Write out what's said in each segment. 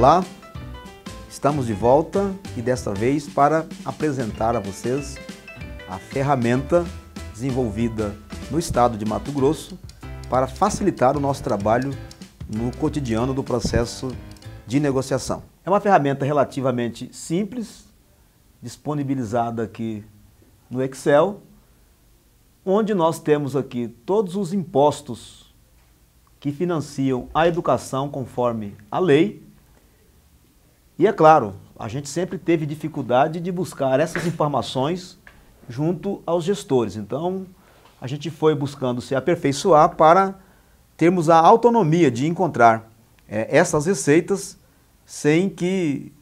Olá, estamos de volta e desta vez para apresentar a vocês a ferramenta desenvolvida no estado de Mato Grosso para facilitar o nosso trabalho no cotidiano do processo de negociação. É uma ferramenta relativamente simples, disponibilizada aqui no Excel, onde nós temos aqui todos os impostos que financiam a educação conforme a lei e é claro, a gente sempre teve dificuldade de buscar essas informações junto aos gestores. Então, a gente foi buscando se aperfeiçoar para termos a autonomia de encontrar é, essas receitas sem que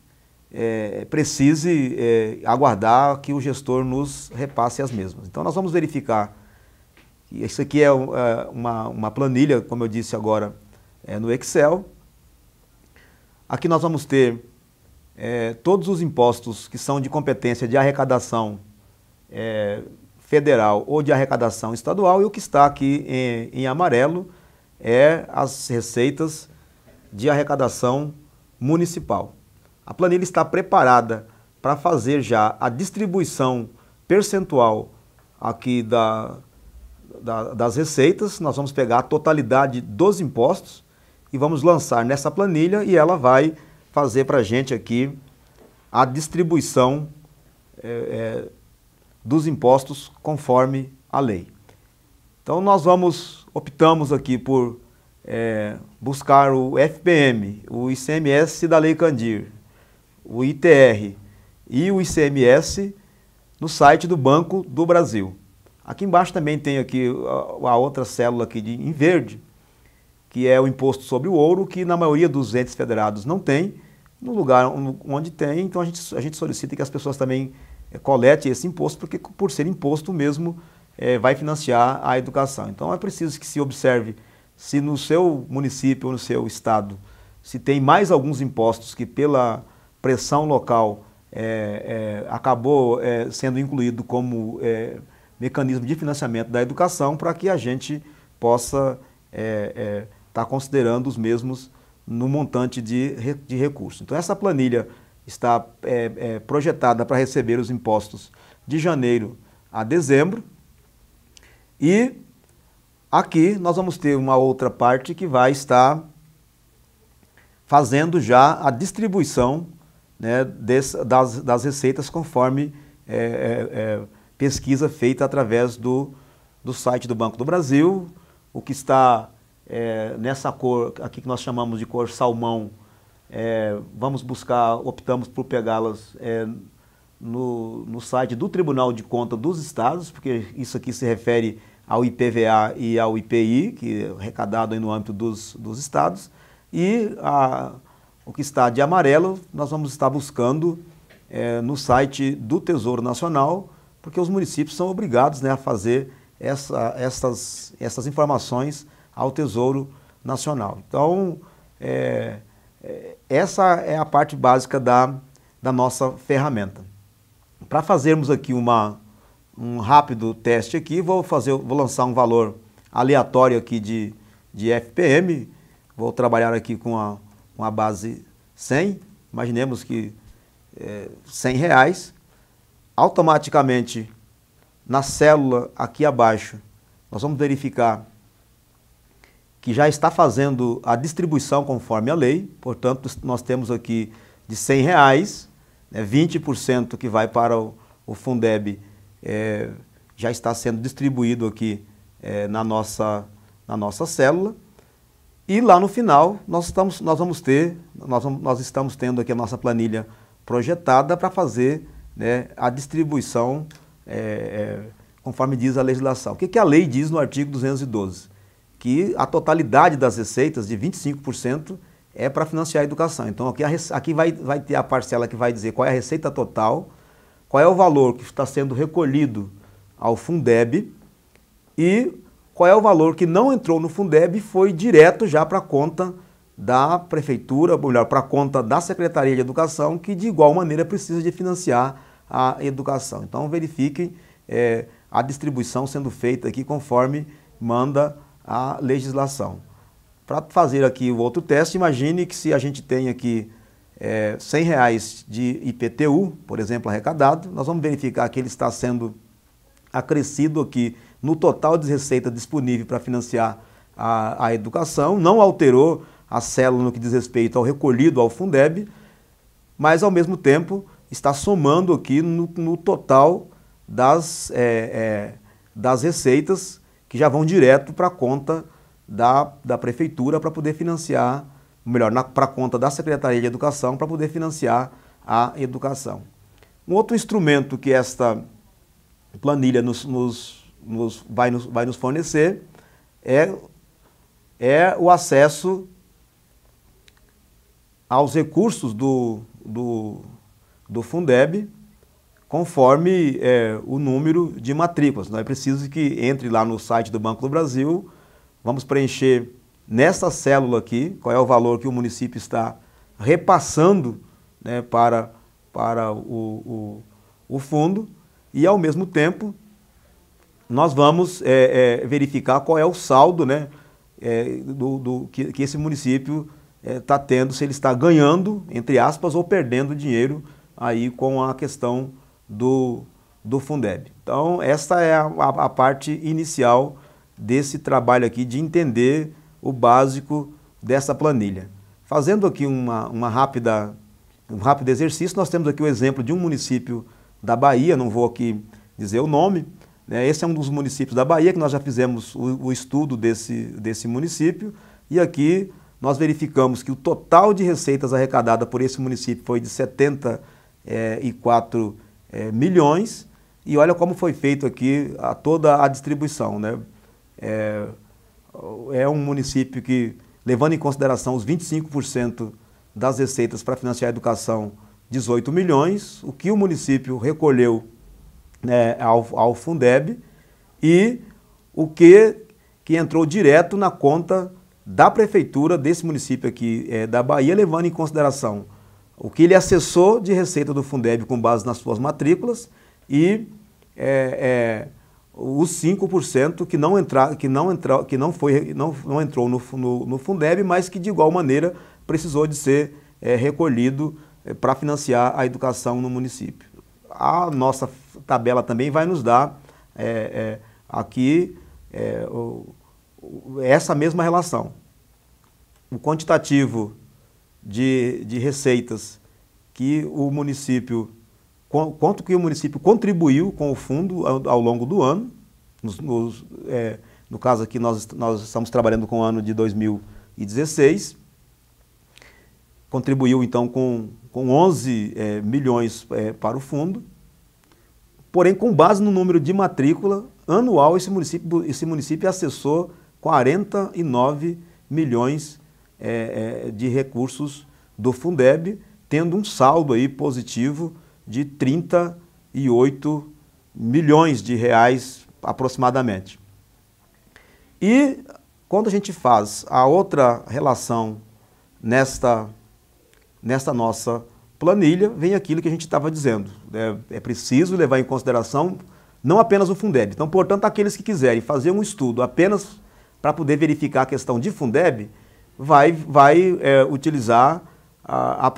é, precise é, aguardar que o gestor nos repasse as mesmas. Então, nós vamos verificar. Isso aqui é, uma, uma planilha, como eu disse agora, no Excel. Aqui nós vamos ter é, todos os impostos que são de competência de arrecadação é, federal ou de arrecadação estadual, e o que está aqui em, em amarelo é as receitas de arrecadação municipal. A planilha está preparada para fazer já a distribuição percentual aqui da, da, das receitas. Nós vamos pegar a totalidade dos impostos e vamos lançar nessa planilha e ela vai fazer para a gente aqui a distribuição é, é, dos impostos conforme a lei. Então nós vamos, optamos aqui por é, buscar o FPM, o ICMS da Lei Candir, o ITR e o ICMS no site do Banco do Brasil. Aqui embaixo também tem aqui a, a outra célula aqui de, em verde, que é o imposto sobre o ouro, que na maioria dos entes federados não tem, no lugar onde tem, então a gente, a gente solicita que as pessoas também eh, coletem esse imposto, porque por ser imposto mesmo é, vai financiar a educação. Então é preciso que se observe se no seu município ou no seu estado se tem mais alguns impostos que pela pressão local é, é, acabou é, sendo incluído como mecanismo de financiamento da educação para que a gente possa está considerando os mesmos no montante de, de recursos. Então, essa planilha está é, é, projetada para receber os impostos de janeiro a dezembro. E aqui nós vamos ter uma outra parte que vai estar fazendo já a distribuição né, das, das receitas conforme é, é, é, pesquisa feita através do, do site do Banco do Brasil, o que está é, nessa cor aqui que nós chamamos de cor salmão, é, vamos buscar, optamos por pegá-las é, no, no site do Tribunal de Conta dos Estados, porque isso aqui se refere ao IPVA e ao IPI, que é arrecadado no âmbito dos, dos estados, e a, o que está de amarelo nós vamos estar buscando é, no site do Tesouro Nacional, porque os municípios são obrigados né, a fazer essa, essas, essas informações ao Tesouro Nacional. Então, é, é, essa é a parte básica da, da nossa ferramenta. Para fazermos aqui uma, um rápido teste aqui, vou, fazer, vou lançar um valor aleatório aqui de, de FPM, vou trabalhar aqui com a, a base 100, imaginemos que é, 100 reais, automaticamente na célula aqui abaixo, nós vamos verificar que já está fazendo a distribuição conforme a lei, portanto, nós temos aqui de R$ reais, né, 20% que vai para o, o Fundeb é, já está sendo distribuído aqui é, na, nossa, na nossa célula. E lá no final, nós, estamos, nós vamos ter, nós, nós estamos tendo aqui a nossa planilha projetada para fazer né, a distribuição é, é conforme diz a legislação. O que, que a lei diz no artigo 212? que a totalidade das receitas de 25% é para financiar a educação. Então aqui, a, aqui vai, vai ter a parcela que vai dizer qual é a receita total, qual é o valor que está sendo recolhido ao Fundeb e qual é o valor que não entrou no Fundeb e foi direto já para a conta da prefeitura, ou melhor, para a conta da Secretaria de Educação, que de igual maneira precisa de financiar a educação. Então verifiquem é, a distribuição sendo feita aqui conforme manda a legislação. Para fazer aqui o outro teste, imagine que se a gente tem aqui é, 100 reais de IPTU, por exemplo, arrecadado, nós vamos verificar que ele está sendo acrescido aqui no total de receita disponível para financiar a, a educação, não alterou a célula no que diz respeito ao recolhido ao Fundeb, mas ao mesmo tempo está somando aqui no, no total das, é, é, das receitas que já vão direto para a conta da, da prefeitura para poder financiar, melhor, para a conta da Secretaria de Educação para poder financiar a educação. Um outro instrumento que esta planilha nos, nos, nos, vai, nos, vai nos fornecer é, é o acesso aos recursos do, do, do Fundeb conforme é, o número de matrículas. Não é preciso que entre lá no site do Banco do Brasil, vamos preencher nesta célula aqui qual é o valor que o município está repassando né, para, para o, o, o, fundo e, ao mesmo tempo, nós vamos é, é, verificar qual é o saldo né, é, do, do que, que, esse município está é, tendo, se ele está ganhando, entre aspas, ou perdendo dinheiro aí com a questão do, do Fundeb. Então, essa é a, a parte inicial desse trabalho aqui de entender o básico dessa planilha. Fazendo aqui uma, uma rápida, um rápido exercício, nós temos aqui o exemplo de um município da Bahia, não vou aqui dizer o nome, né? esse é um dos municípios da Bahia que nós já fizemos o, o estudo desse, desse município e aqui nós verificamos que o total de receitas arrecadada por esse município foi de 74 mil eh, é, milhões, e olha como foi feito aqui a, toda a distribuição. Né? É, é um município que, levando em consideração os 25% das receitas para financiar a educação, 18 milhões, o que o município recolheu né, ao, ao Fundeb e o que, que entrou direto na conta da prefeitura desse município aqui é, da Bahia, levando em consideração o que ele acessou de receita do Fundeb com base nas suas matrículas e é, é, os 5% que não entra, que não entra, que não foi não, não entrou no, no, no Fundeb, mas que de igual maneira precisou de ser é, recolhido é, para financiar a educação no município. A nossa tabela também vai nos dar é, é, aqui o, essa mesma relação. O quantitativo de, de receitas que o município, quanto que o município contribuiu com o fundo ao, ao longo do ano, nos, nos, é, no caso aqui nós, nós estamos trabalhando com o ano de 2016, contribuiu então com, com 11 é, milhões é, para o fundo, porém com base no número de matrícula anual esse município, esse município acessou 49 milhões é, é, de recursos do Fundeb, tendo um saldo aí positivo de 38 milhões de reais aproximadamente. E quando a gente faz a outra relação nesta, nesta nossa planilha, vem aquilo que a gente estava dizendo. É, é, preciso levar em consideração não apenas o Fundeb. Então, portanto, aqueles que quiserem fazer um estudo apenas para poder verificar a questão de Fundeb, vai, vai é, utilizar a, a,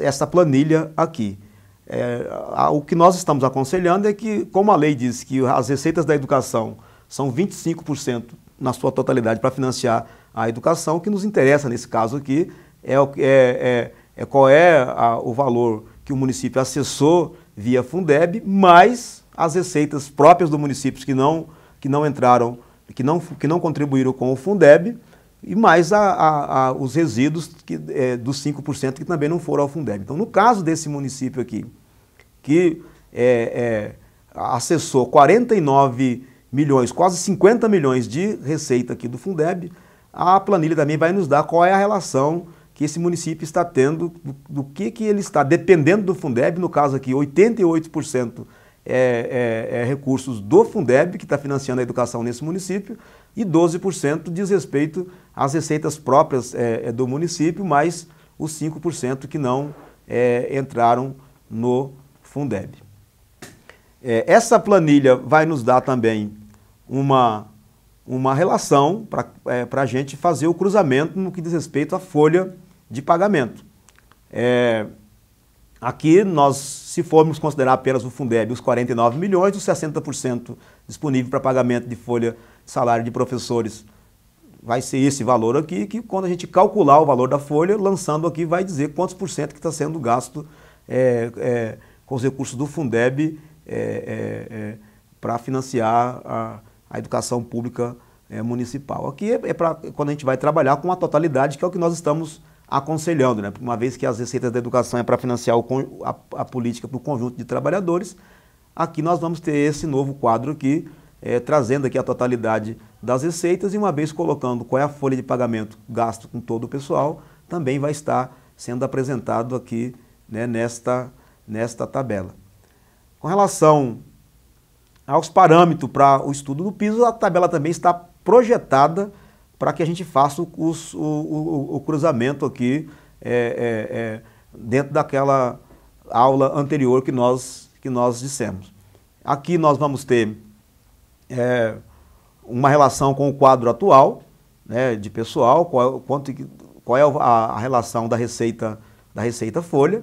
essa planilha aqui. É, a, o que nós estamos aconselhando é que, como a lei diz que as receitas da educação são 25% na sua totalidade para financiar a educação, o que nos interessa nesse caso aqui é, é, é, é qual é a, o valor que o município acessou via Fundeb, mais as receitas próprias do município que não, que não entraram, que não, que não contribuíram com o Fundeb, e mais a, a, a, os resíduos que, é, dos 5% que também não foram ao Fundeb. Então, no caso desse município aqui, que é, é, acessou 49 milhões, quase 50 milhões de receita aqui do Fundeb, a planilha também vai nos dar qual é a relação que esse município está tendo, do, do que, que ele está dependendo do Fundeb, no caso aqui 88% é, é, é, recursos do Fundeb, que está financiando a educação nesse município, e 12% diz respeito as receitas próprias é, é do município, mais os 5% que não é, entraram no Fundeb. É, essa planilha vai nos dar também uma, uma relação para é, a gente fazer o cruzamento no que diz respeito à folha de pagamento. É, aqui nós, se formos considerar apenas o Fundeb, os 49 milhões, os 60% disponível para pagamento de folha de salário de professores vai ser esse valor aqui, que quando a gente calcular o valor da folha, lançando aqui, vai dizer quantos por cento que está sendo gasto é, é, com os recursos do Fundeb é, é, é para financiar a, a, educação pública é, municipal. Aqui é, pra, quando a gente vai trabalhar com a totalidade, que é o que nós estamos aconselhando, né? uma vez que as receitas da educação é para financiar o, a, a política para o conjunto de trabalhadores, aqui nós vamos ter esse novo quadro aqui, trazendo aqui a totalidade das receitas e uma vez colocando qual é a folha de pagamento gasto com todo o pessoal, também vai estar sendo apresentado aqui né, nesta, nesta tabela. Com relação aos parâmetros para o estudo do piso, a tabela também está projetada para que a gente faça o, o, o, o cruzamento aqui é, é, é, dentro daquela aula anterior que nós, que nós dissemos. Aqui nós vamos ter é, uma relação com o quadro atual né, de pessoal, qual, quanto, qual é a, a relação da receita, da receita folha.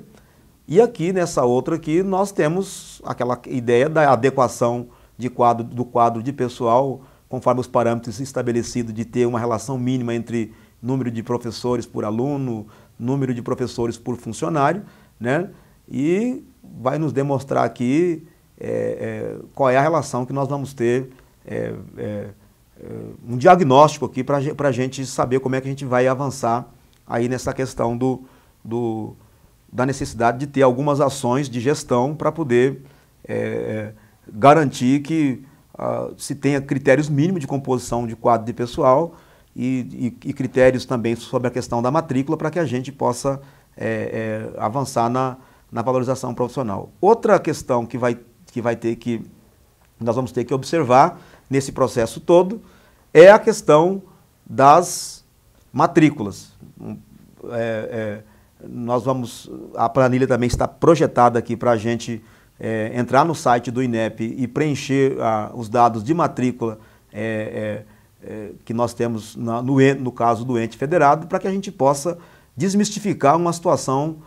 E aqui, nessa outra aqui, nós temos aquela ideia da adequação de quadro, do quadro de pessoal, conforme os parâmetros estabelecidos de ter uma relação mínima entre número de professores por aluno, número de professores por funcionário, né? E vai nos demonstrar aqui é, é, qual é a relação que nós vamos ter é, é, é, um diagnóstico aqui para a gente saber como é que a gente vai avançar aí nessa questão do, do da necessidade de ter algumas ações de gestão para poder é, é, garantir que uh, se tenha critérios mínimos de composição de quadro de pessoal e, e, e critérios também sobre a questão da matrícula para que a gente possa é, é, avançar na, na valorização profissional. Outra questão que vai, que vai ter que nós vamos ter que observar nesse processo todo é a questão das matrículas. Hum, é, é, nós vamos, a planilha também está projetada aqui para a gente é, entrar no site do INEP e preencher a, os dados de matrícula é, é, é, que nós temos na, no, no caso do ente federado, para que a gente possa desmistificar uma situação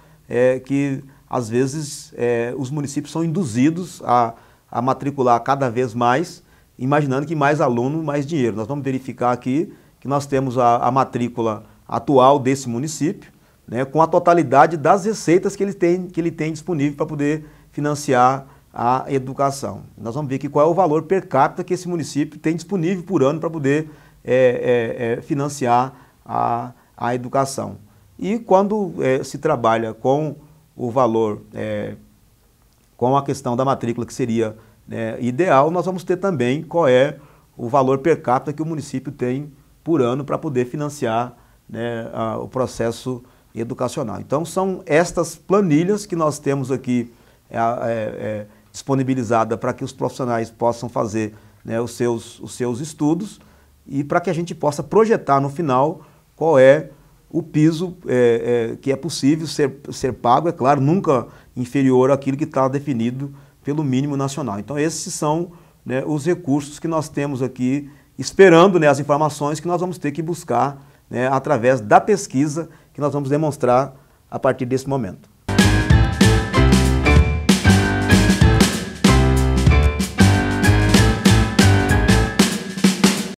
que às vezes os municípios são induzidos a, a matricular cada vez mais imaginando que mais aluno, mais dinheiro. Nós vamos verificar aqui que nós temos a, a matrícula atual desse município, né, com a totalidade das receitas que ele tem, que ele tem disponível para poder financiar a educação. Nós vamos ver aqui qual é o valor per capita que esse município tem disponível por ano para poder é, é, é, financiar a, a educação. E quando é, se trabalha com o valor, é, com a questão da matrícula, que seria é, ideal, nós vamos ter também qual é o valor per capita que o município tem por ano para poder financiar né, a, o processo educacional. Então, são estas planilhas que nós temos aqui é, é, é, disponibilizada para que os profissionais possam fazer né, os, seus, os seus estudos e para que a gente possa projetar no final qual é o piso é, é, que é possível ser, ser pago, é claro, nunca inferior àquilo que está definido pelo mínimo nacional. Então, esses são né, os recursos que nós temos aqui, esperando né, as informações que nós vamos ter que buscar né, através da pesquisa que nós vamos demonstrar a partir desse momento.